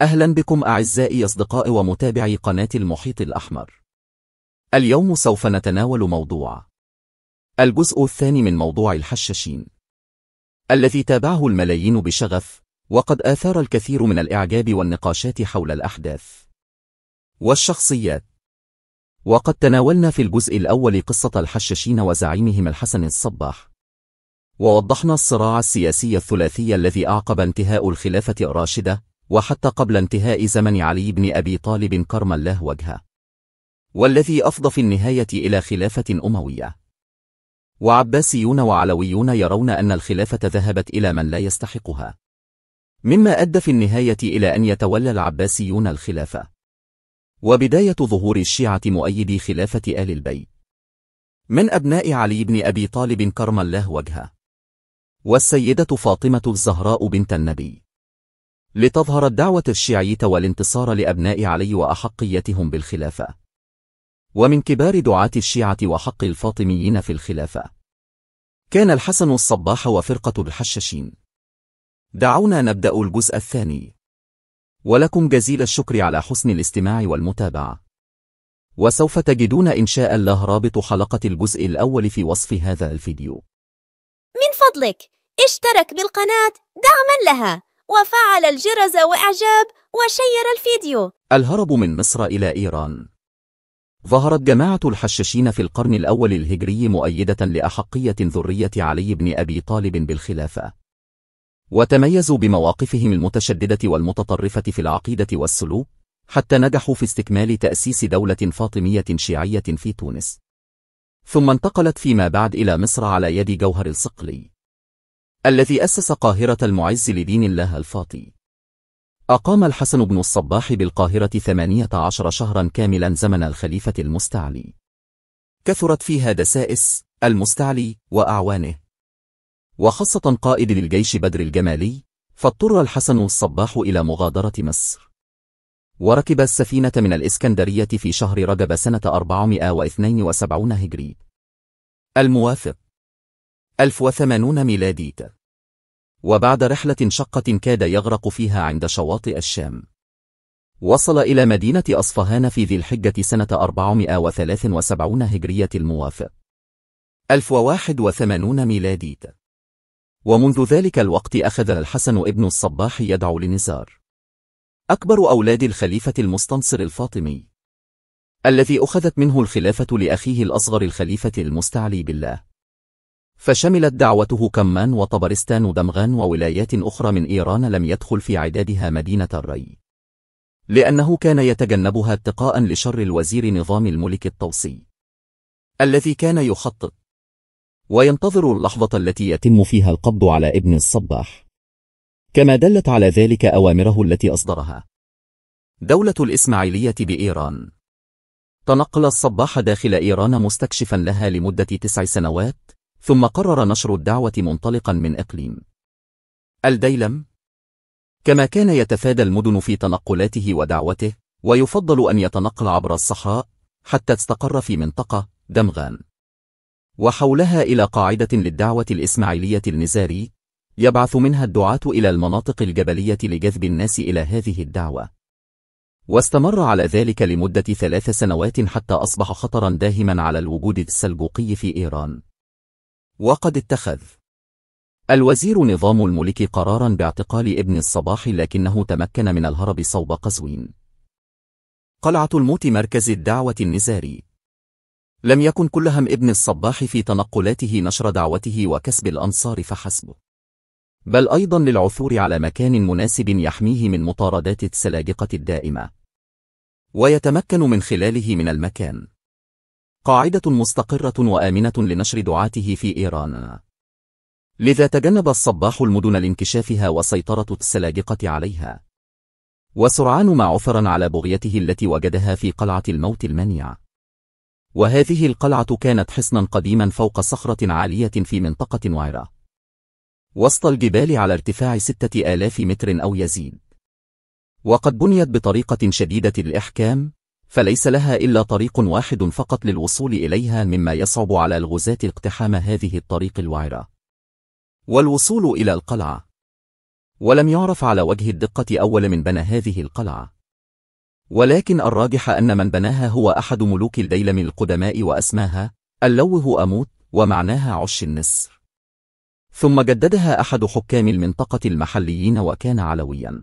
أهلا بكم أعزائي أصدقاء ومتابعي قناة المحيط الأحمر اليوم سوف نتناول موضوع الجزء الثاني من موضوع الحشاشين الذي تابعه الملايين بشغف وقد آثار الكثير من الإعجاب والنقاشات حول الأحداث والشخصيات وقد تناولنا في الجزء الأول قصة الحشاشين وزعيمهم الحسن الصباح ووضحنا الصراع السياسي الثلاثي الذي أعقب انتهاء الخلافة الراشدة وحتى قبل انتهاء زمن علي بن أبي طالب كرم الله وجهه والذي أفضى في النهاية إلى خلافة أموية وعباسيون وعلويون يرون أن الخلافة ذهبت إلى من لا يستحقها مما أدى في النهاية إلى أن يتولى العباسيون الخلافة وبداية ظهور الشيعة مؤيدي خلافة آل البيت من أبناء علي بن أبي طالب كرم الله وجهه والسيدة فاطمة الزهراء بنت النبي لتظهر الدعوة الشيعية والانتصار لأبناء علي وأحقيتهم بالخلافة ومن كبار دعاة الشيعة وحق الفاطميين في الخلافة كان الحسن الصباح وفرقة الحشاشين دعونا نبدأ الجزء الثاني ولكم جزيل الشكر على حسن الاستماع والمتابعة وسوف تجدون إن شاء الله رابط حلقة الجزء الأول في وصف هذا الفيديو من فضلك اشترك بالقناة دعما لها وفعل الجرس وإعجاب وشير الفيديو الهرب من مصر إلى إيران ظهرت جماعة الحشاشين في القرن الأول الهجري مؤيدة لأحقية ذرية علي بن أبي طالب بالخلافة وتميزوا بمواقفهم المتشددة والمتطرفة في العقيدة والسلوك حتى نجحوا في استكمال تأسيس دولة فاطمية شيعية في تونس ثم انتقلت فيما بعد إلى مصر على يد جوهر الصقلي الذي أسس قاهرة المعز لدين الله الفاطي أقام الحسن بن الصباح بالقاهرة ثمانية عشر شهرا كاملا زمن الخليفة المستعلي كثرت فيها دسائس المستعلي وأعوانه وخاصة قائد للجيش بدر الجمالي فاضطر الحسن الصباح إلى مغادرة مصر وركب السفينة من الإسكندرية في شهر رجب سنة 472 هجري الموافق 1080 ميلادية وبعد رحلة شقة كاد يغرق فيها عند شواطئ الشام وصل إلى مدينة أصفهان في ذي الحجة سنة 473 هجرية الموافق 1081 ميلادية ومنذ ذلك الوقت أخذ الحسن ابن الصباح يدعو لنزار أكبر أولاد الخليفة المستنصر الفاطمي الذي أخذت منه الخلافة لأخيه الأصغر الخليفة المستعلي بالله فشملت دعوته كمان وطبرستان ودمغان وولايات أخرى من إيران لم يدخل في عدادها مدينة الري لأنه كان يتجنبها اتقاء لشر الوزير نظام الملك الطوسي الذي كان يخطط وينتظر اللحظة التي يتم فيها القبض على ابن الصباح كما دلت على ذلك أوامره التي أصدرها دولة الإسماعيلية بإيران تنقل الصباح داخل إيران مستكشفا لها لمدة تسع سنوات ثم قرر نشر الدعوة منطلقا من إقليم الديلم كما كان يتفادى المدن في تنقلاته ودعوته ويفضل أن يتنقل عبر الصحراء حتى استقر في منطقة دمغان وحولها إلى قاعدة للدعوة الإسماعيلية النزاري يبعث منها الدعاة إلى المناطق الجبلية لجذب الناس إلى هذه الدعوة واستمر على ذلك لمدة ثلاث سنوات حتى أصبح خطرا داهما على الوجود السلجوقي في إيران وقد اتخذ الوزير نظام الملك قرارا باعتقال ابن الصباح لكنه تمكن من الهرب صوب قزوين قلعة الموت مركز الدعوة النزاري لم يكن كل هم ابن الصباح في تنقلاته نشر دعوته وكسب الأنصار فحسب بل أيضا للعثور على مكان مناسب يحميه من مطاردات السلاجقة الدائمة ويتمكن من خلاله من المكان قاعدة مستقرة وآمنة لنشر دعاته في إيران لذا تجنب الصباح المدن لانكشافها وسيطرة السلاجقة عليها وسرعان ما عثرا على بغيته التي وجدها في قلعة الموت المنيع وهذه القلعة كانت حصنا قديما فوق صخرة عالية في منطقة وعرة وسط الجبال على ارتفاع ستة آلاف متر أو يزيد وقد بنيت بطريقة شديدة الإحكام فليس لها إلا طريق واحد فقط للوصول إليها مما يصعب على الغزاة اقتحام هذه الطريق الوعرة والوصول إلى القلعة ولم يعرف على وجه الدقة أول من بنى هذه القلعة ولكن الراجح أن من بناها هو أحد ملوك الديلم القدماء وأسماها اللوه أموت ومعناها عش النسر ثم جددها أحد حكام المنطقة المحليين وكان علوياً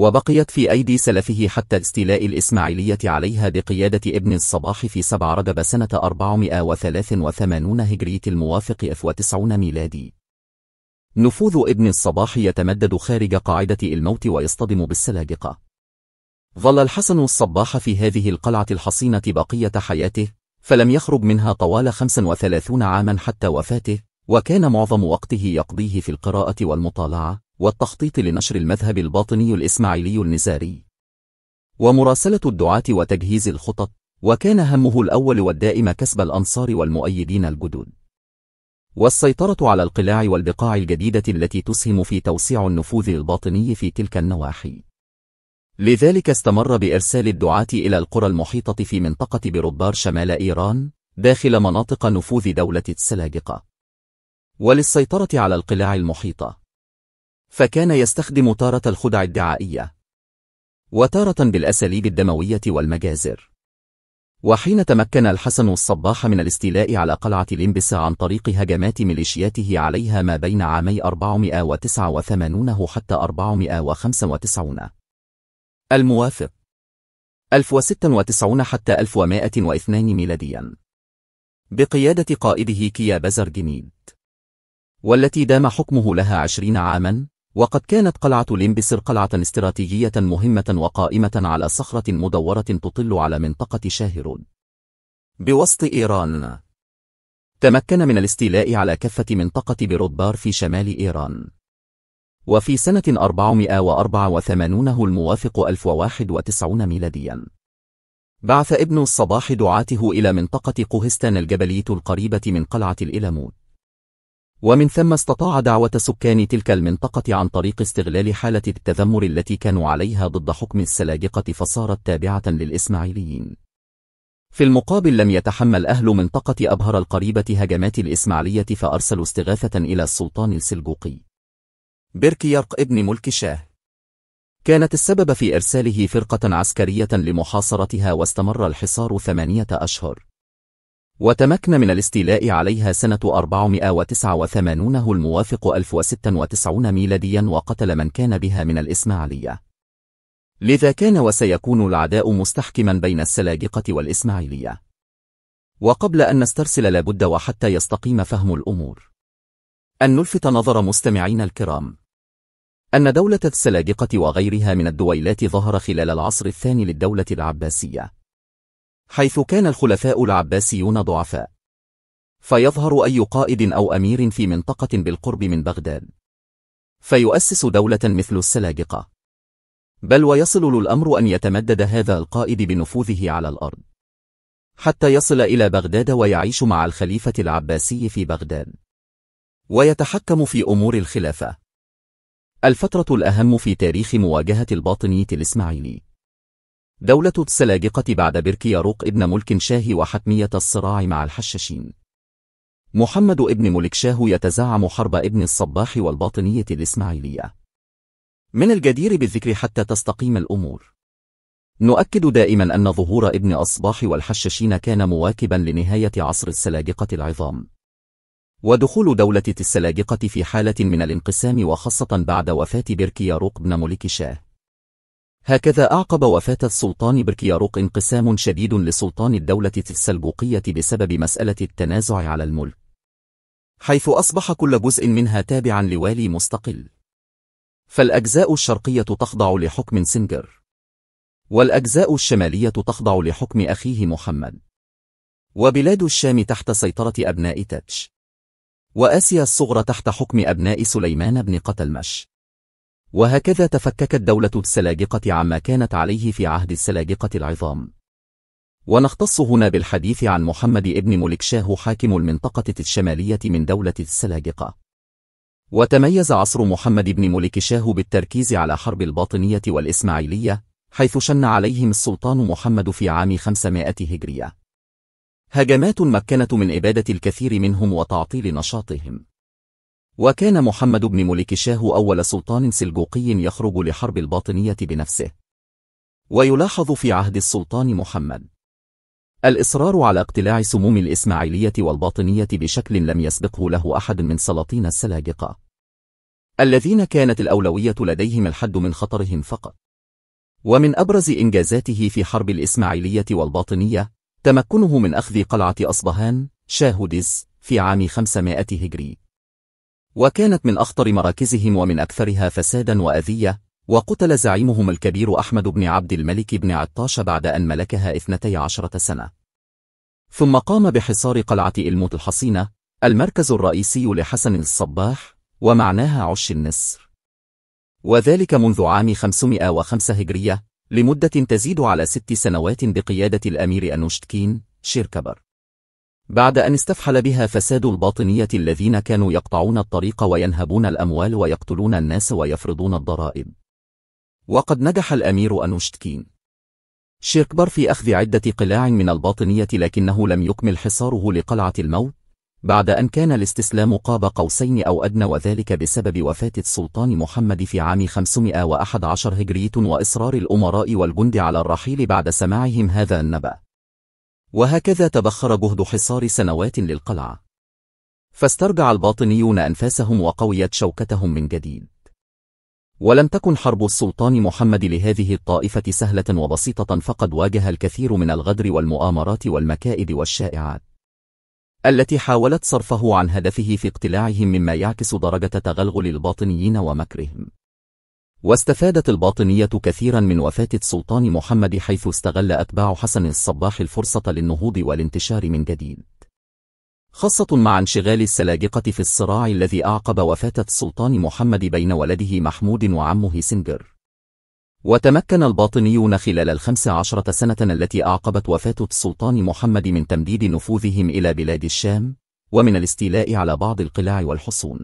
وبقيت في أيدي سلفه حتى استيلاء الإسماعيلية عليها بقيادة ابن الصباح في 7 رجب سنة 483 هجرية الموافق أف 90 ميلادي نفوذ ابن الصباح يتمدد خارج قاعدة الموت ويصطدم بالسلاجقة ظل الحسن الصباح في هذه القلعة الحصينة بقية حياته فلم يخرج منها طوال 35 عاما حتى وفاته وكان معظم وقته يقضيه في القراءة والمطالعة والتخطيط لنشر المذهب الباطني الإسماعيلي النزاري ومراسلة الدعاة وتجهيز الخطط وكان همه الأول والدائم كسب الأنصار والمؤيدين الجدد والسيطرة على القلاع والبقاع الجديدة التي تسهم في توسيع النفوذ الباطني في تلك النواحي لذلك استمر بإرسال الدعاة إلى القرى المحيطة في منطقة بربار شمال إيران داخل مناطق نفوذ دولة السلاجقة وللسيطرة على القلاع المحيطة فكان يستخدم تارة الخدع الدعائية وتارة بالأساليب الدموية والمجازر وحين تمكن الحسن الصباح من الاستيلاء على قلعة ليمبسا عن طريق هجمات ميليشياته عليها ما بين عامي 489 حتى 495 الموافق 1096 حتى 1102 ميلاديا بقيادة قائده كيا بزر جنيد والتي دام حكمه لها عشرين عاما وقد كانت قلعة ليمبسر قلعة استراتيجية مهمة وقائمة على صخرة مدورة تطل على منطقة شاهرود بوسط إيران تمكن من الاستيلاء على كفة منطقة برودبار في شمال إيران وفي سنة 484 الموافق 1091 ميلاديا بعث ابن الصباح دعاته إلى منطقة قهستان الجبلية القريبة من قلعة الإلاموت ومن ثم استطاع دعوة سكان تلك المنطقة عن طريق استغلال حالة التذمر التي كانوا عليها ضد حكم السلاجقة فصارت تابعة للإسماعيليين في المقابل لم يتحمل أهل منطقة أبهر القريبة هجمات الإسماعيلية فأرسلوا استغاثة إلى السلطان السلجوقي بيركيرق ابن ملك شاه كانت السبب في إرساله فرقة عسكرية لمحاصرتها واستمر الحصار ثمانية أشهر وتمكن من الاستيلاء عليها سنة 489 الموافق 1096 ميلاديا وقتل من كان بها من الإسماعيلية لذا كان وسيكون العداء مستحكما بين السلاجقة والإسماعيلية وقبل أن نسترسل لابد وحتى يستقيم فهم الأمور أن نلفت نظر مستمعين الكرام أن دولة السلاجقة وغيرها من الدويلات ظهر خلال العصر الثاني للدولة العباسية حيث كان الخلفاء العباسيون ضعفاء فيظهر أي قائد أو أمير في منطقة بالقرب من بغداد فيؤسس دولة مثل السلاجقة بل ويصل للأمر أن يتمدد هذا القائد بنفوذه على الأرض حتى يصل إلى بغداد ويعيش مع الخليفة العباسي في بغداد ويتحكم في أمور الخلافة الفترة الأهم في تاريخ مواجهة الباطنية الإسماعيلي دولة السلاجقة بعد بركياروق ابن ملك شاه وحتمية الصراع مع الحشاشين محمد ابن ملك شاه يتزعم حرب ابن الصباح والباطنية الإسماعيلية من الجدير بالذكر حتى تستقيم الأمور نؤكد دائما أن ظهور ابن أصباح والحشاشين كان مواكبا لنهاية عصر السلاجقة العظام ودخول دولة السلاجقة في حالة من الانقسام وخاصة بعد وفاة بركياروق بن ملك شاه هكذا أعقب وفاة السلطان بركياروق انقسام شديد لسلطان الدولة السلجوقية بسبب مسألة التنازع على الملك حيث أصبح كل جزء منها تابعا لوالي مستقل فالأجزاء الشرقية تخضع لحكم سنجر والأجزاء الشمالية تخضع لحكم أخيه محمد وبلاد الشام تحت سيطرة أبناء تتش وآسيا الصغرى تحت حكم أبناء سليمان بن قتلمش وهكذا تفككت دولة السلاجقة عما كانت عليه في عهد السلاجقة العظام ونختص هنا بالحديث عن محمد ابن ملكشاه حاكم المنطقة الشمالية من دولة السلاجقة وتميز عصر محمد بن ملكشاه بالتركيز على حرب الباطنية والإسماعيلية حيث شن عليهم السلطان محمد في عام 500 هجرية هجمات مكنت من إبادة الكثير منهم وتعطيل نشاطهم وكان محمد بن ملكشاه أول سلطان سلجوقي يخرج لحرب الباطنية بنفسه ويلاحظ في عهد السلطان محمد الإصرار على اقتلاع سموم الإسماعيلية والباطنية بشكل لم يسبقه له أحد من سلاطين السلاجقة الذين كانت الأولوية لديهم الحد من خطرهم فقط ومن أبرز إنجازاته في حرب الإسماعيلية والباطنية تمكنه من أخذ قلعة أصبهان شاهدز في عام 500 هجري وكانت من أخطر مراكزهم ومن أكثرها فسادا وأذية وقتل زعيمهم الكبير أحمد بن عبد الملك بن عطاش بعد أن ملكها اثنتي عشرة سنة ثم قام بحصار قلعة إلموت الحصينة المركز الرئيسي لحسن الصباح ومعناها عش النسر وذلك منذ عام 505 هجرية لمدة تزيد على ست سنوات بقيادة الأمير أنوشتكين شيركبر بعد أن استفحل بها فساد الباطنية الذين كانوا يقطعون الطريق وينهبون الأموال ويقتلون الناس ويفرضون الضرائب وقد نجح الأمير أنوشتكين شيركبر في أخذ عدة قلاع من الباطنية لكنه لم يكمل حصاره لقلعة الموت بعد أن كان الاستسلام قاب قوسين أو أدنى وذلك بسبب وفاة السلطان محمد في عام 511 هجرية وإصرار الأمراء والجند على الرحيل بعد سماعهم هذا النبأ وهكذا تبخر جهد حصار سنوات للقلعة فاسترجع الباطنيون أنفاسهم وقويت شوكتهم من جديد ولم تكن حرب السلطان محمد لهذه الطائفة سهلة وبسيطة فقد واجه الكثير من الغدر والمؤامرات والمكائد والشائعات التي حاولت صرفه عن هدفه في اقتلاعهم مما يعكس درجة تغلغل الباطنيين ومكرهم واستفادت الباطنية كثيرا من وفاة السلطان محمد حيث استغل أتباع حسن الصباح الفرصة للنهوض والانتشار من جديد خاصة مع انشغال السلاجقة في الصراع الذي أعقب وفاة السلطان محمد بين ولده محمود وعمه سنجر وتمكن الباطنيون خلال الخمس عشرة سنة التي أعقبت وفاة السلطان محمد من تمديد نفوذهم إلى بلاد الشام ومن الاستيلاء على بعض القلاع والحصون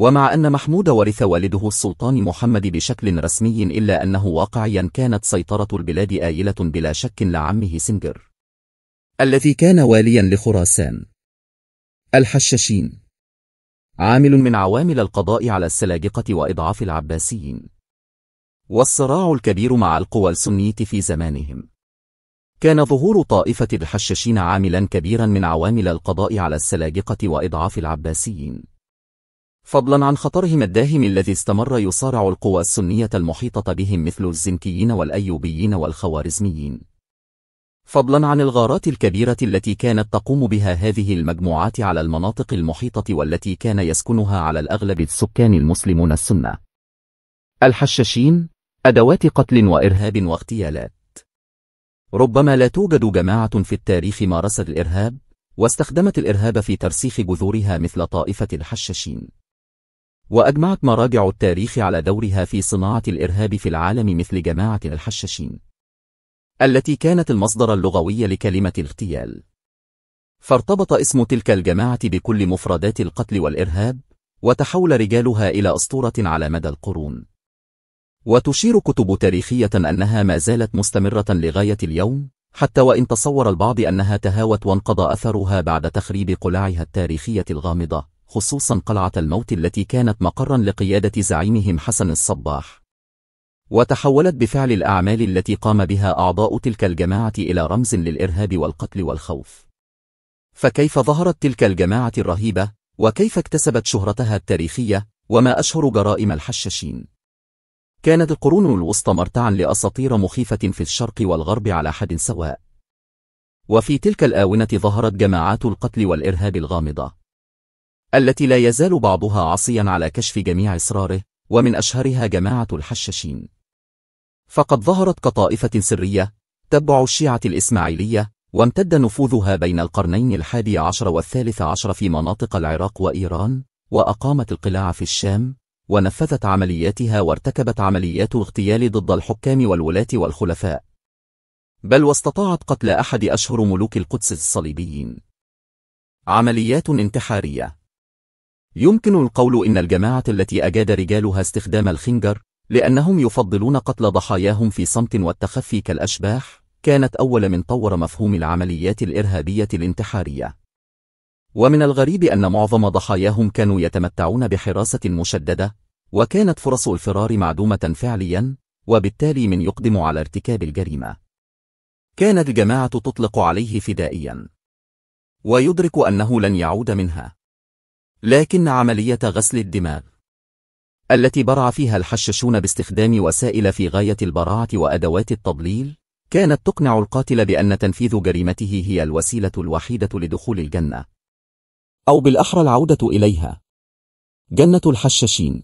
ومع أن محمود ورث والده السلطان محمد بشكل رسمي إلا أنه واقعيا كانت سيطرة البلاد آيلة بلا شك لعمه سنجر الذي كان واليا لخراسان الحشاشين عامل من عوامل القضاء على السلاجقة وإضعاف العباسيين والصراع الكبير مع القوى السنية في زمانهم كان ظهور طائفة الحشاشين عاملا كبيرا من عوامل القضاء على السلاجقة وإضعاف العباسيين فضلا عن خطرهم الداهم الذي استمر يصارع القوى السنية المحيطة بهم مثل الزنكيين والأيوبيين والخوارزميين فضلا عن الغارات الكبيرة التي كانت تقوم بها هذه المجموعات على المناطق المحيطة والتي كان يسكنها على الأغلب السكان المسلمون السنة الحشاشين أدوات قتل وإرهاب واغتيالات ربما لا توجد جماعة في التاريخ مارست الإرهاب واستخدمت الإرهاب في ترسيخ جذورها مثل طائفة الحشاشين وأجمعت مراجع التاريخ على دورها في صناعة الإرهاب في العالم مثل جماعة الحشاشين التي كانت المصدر اللغوي لكلمة اغتيال فارتبط اسم تلك الجماعة بكل مفردات القتل والإرهاب وتحول رجالها إلى أسطورة على مدى القرون وتشير كتب تاريخية أنها ما زالت مستمرة لغاية اليوم حتى وإن تصور البعض أنها تهاوت وانقضى أثرها بعد تخريب قلاعها التاريخية الغامضة خصوصا قلعة الموت التي كانت مقرا لقيادة زعيمهم حسن الصباح وتحولت بفعل الأعمال التي قام بها أعضاء تلك الجماعة إلى رمز للإرهاب والقتل والخوف فكيف ظهرت تلك الجماعة الرهيبة وكيف اكتسبت شهرتها التاريخية وما أشهر جرائم الحشاشين كانت القرون الوسطى مرتعا لأساطير مخيفة في الشرق والغرب على حد سواء وفي تلك الآونة ظهرت جماعات القتل والإرهاب الغامضة التي لا يزال بعضها عصيا على كشف جميع أسراره ومن أشهرها جماعة الحشاشين فقد ظهرت كطائفة سرية تبع الشيعة الإسماعيلية وامتد نفوذها بين القرنين الحادي عشر والثالث عشر في مناطق العراق وإيران وأقامت القلاع في الشام ونفذت عملياتها وارتكبت عمليات اغتيال ضد الحكام والولاة والخلفاء بل واستطاعت قتل أحد أشهر ملوك القدس الصليبيين عمليات انتحارية يمكن القول إن الجماعة التي أجاد رجالها استخدام الخنجر لأنهم يفضلون قتل ضحاياهم في صمت والتخفي كالأشباح كانت أول من طور مفهوم العمليات الإرهابية الانتحارية ومن الغريب أن معظم ضحاياهم كانوا يتمتعون بحراسة مشددة وكانت فرص الفرار معدومة فعليا وبالتالي من يقدم على ارتكاب الجريمة كانت الجماعة تطلق عليه فدائيا ويدرك أنه لن يعود منها لكن عملية غسل الدماغ التي برع فيها الحشاشون باستخدام وسائل في غاية البراعة وأدوات التضليل كانت تقنع القاتل بأن تنفيذ جريمته هي الوسيلة الوحيدة لدخول الجنة أو بالأحرى العودة إليها جنة الحشاشين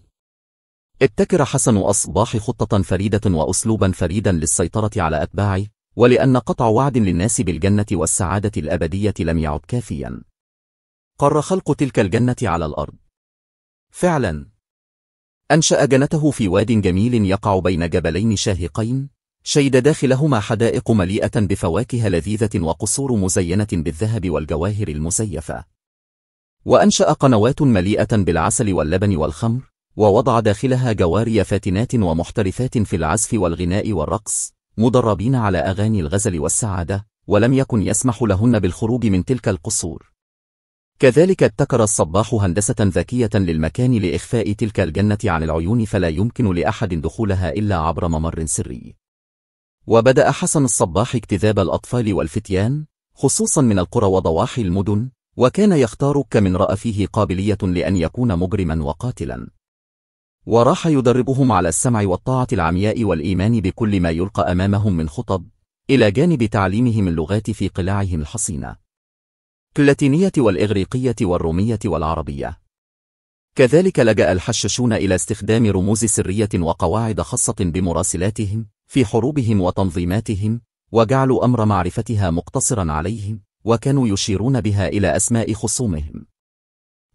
ابتكر حسن أصباح خطة فريدة وأسلوبا فريدا للسيطرة على أتباعه ولأن قطع وعد للناس بالجنة والسعادة الأبدية لم يعد كافيا قر خلق تلك الجنة على الأرض فعلا أنشأ جنته في واد جميل يقع بين جبلين شاهقين شيد داخلهما حدائق مليئة بفواكه لذيذة وقصور مزينة بالذهب والجواهر المزيفة وأنشأ قنوات مليئة بالعسل واللبن والخمر ووضع داخلها جواري فاتنات ومحترفات في العزف والغناء والرقص مدربين على أغاني الغزل والسعادة ولم يكن يسمح لهن بالخروج من تلك القصور كذلك ابتكر الصباح هندسة ذكية للمكان لإخفاء تلك الجنة عن العيون فلا يمكن لأحد دخولها إلا عبر ممر سري وبدأ حسن الصباح اكتذاب الأطفال والفتيان خصوصا من القرى وضواحي المدن وكان يختار كمن رأى فيه قابلية لأن يكون مجرما وقاتلا وراح يدربهم على السمع والطاعة العمياء والإيمان بكل ما يلقى أمامهم من خطب إلى جانب تعليمهم اللغات في قلاعهم الحصينة كاللاتينية والإغريقية والرومية والعربية. كذلك لجأ الحشاشون إلى استخدام رموز سرية وقواعد خاصة بمراسلاتهم في حروبهم وتنظيماتهم، وجعلوا أمر معرفتها مقتصرا عليهم، وكانوا يشيرون بها إلى أسماء خصومهم.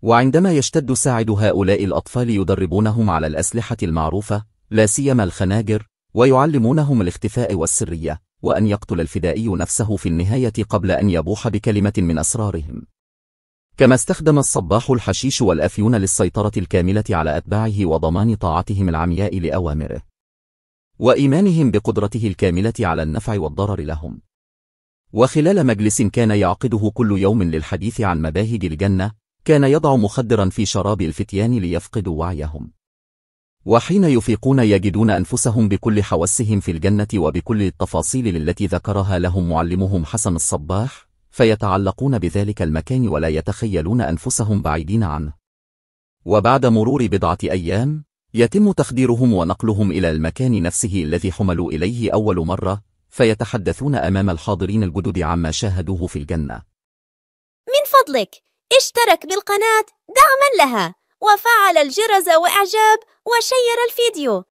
وعندما يشتد ساعد هؤلاء الأطفال يدربونهم على الأسلحة المعروفة، لا سيما الخناجر، ويعلمونهم الاختفاء والسرية، وأن يقتل الفدائي نفسه في النهاية قبل أن يبوح بكلمة من أسرارهم كما استخدم الصباح الحشيش والأفيون للسيطرة الكاملة على أتباعه وضمان طاعتهم العمياء لأوامره وإيمانهم بقدرته الكاملة على النفع والضرر لهم وخلال مجلس كان يعقده كل يوم للحديث عن مباهج الجنة كان يضع مخدرا في شراب الفتيان ليفقدوا وعيهم وحين يفيقون يجدون أنفسهم بكل حوسهم في الجنة وبكل التفاصيل التي ذكرها لهم معلمهم حسن الصباح فيتعلقون بذلك المكان ولا يتخيلون أنفسهم بعيدين عنه وبعد مرور بضعة أيام يتم تخديرهم ونقلهم إلى المكان نفسه الذي حملوا إليه أول مرة فيتحدثون أمام الحاضرين الجدد عما شاهدوه في الجنة من فضلك اشترك بالقناة دعما لها وفعل الجرس وإعجاب وشير الفيديو